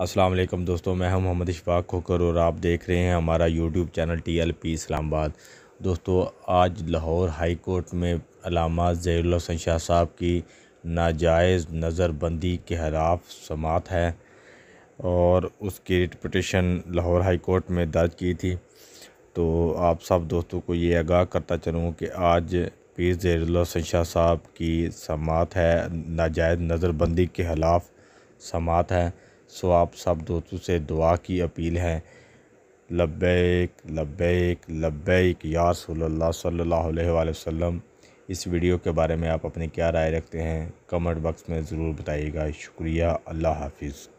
अस्सलाम वालेकुम दोस्तों मैं हूं मोहम्मद इशफाक खोकर और आप देख रहे हैं हमारा YouTube channel T L P Islamabad दोस्तों आज लाहौर हाई कोर्ट में अलामा हसन शाह साहब की नाजायज़ नज़रबंदी के खिलाफ समात है और उसकी writ petition Lahore high court में दर्ज की थी तो आप सब दोस्तों को ये आगाह करता चलूँ कि आज पी हसन शाह साहब की समात है नाजायज़ नज़रबंदी के खिलाफ समात है सो आप सब दोस्तों से दुआ की अपील है लब्बैक लब्बैक लब्बैक या रसोल्ला सल्ला वसम इस वीडियो के बारे में आप अपनी क्या राय रखते हैं कमेंट बॉक्स में ज़रूर बताइएगा शुक्रिया अल्लाह हाफिज़